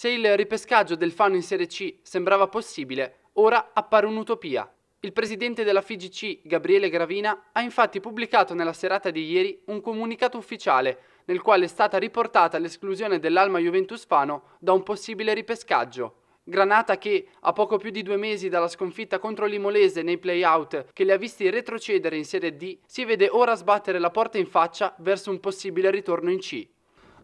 Se il ripescaggio del Fano in Serie C sembrava possibile, ora appare un'utopia. Il presidente della FIGC, Gabriele Gravina, ha infatti pubblicato nella serata di ieri un comunicato ufficiale nel quale è stata riportata l'esclusione dell'Alma Juventus Fano da un possibile ripescaggio. Granata che, a poco più di due mesi dalla sconfitta contro l'Imolese nei play-out che li ha visti retrocedere in Serie D, si vede ora sbattere la porta in faccia verso un possibile ritorno in C.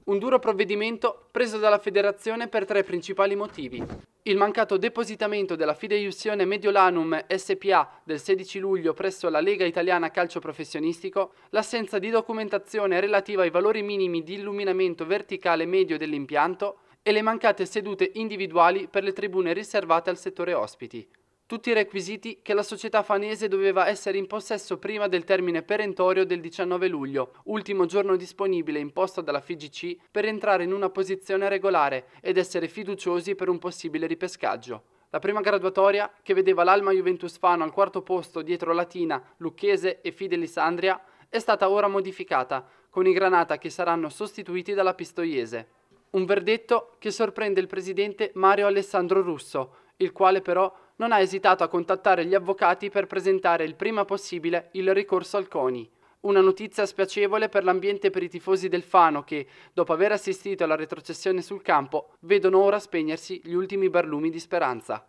Un duro provvedimento preso dalla federazione per tre principali motivi. Il mancato depositamento della fideiussione Mediolanum SPA del 16 luglio presso la Lega Italiana Calcio Professionistico, l'assenza di documentazione relativa ai valori minimi di illuminamento verticale medio dell'impianto e le mancate sedute individuali per le tribune riservate al settore ospiti tutti i requisiti che la società fanese doveva essere in possesso prima del termine perentorio del 19 luglio, ultimo giorno disponibile imposto dalla FIGC per entrare in una posizione regolare ed essere fiduciosi per un possibile ripescaggio. La prima graduatoria, che vedeva l'Alma Juventus Fano al quarto posto dietro Latina, Lucchese e Fidelisandria, è stata ora modificata, con i Granata che saranno sostituiti dalla Pistoiese. Un verdetto che sorprende il presidente Mario Alessandro Russo, il quale però non ha esitato a contattare gli avvocati per presentare il prima possibile il ricorso al CONI. Una notizia spiacevole per l'ambiente e per i tifosi del Fano che, dopo aver assistito alla retrocessione sul campo, vedono ora spegnersi gli ultimi barlumi di speranza.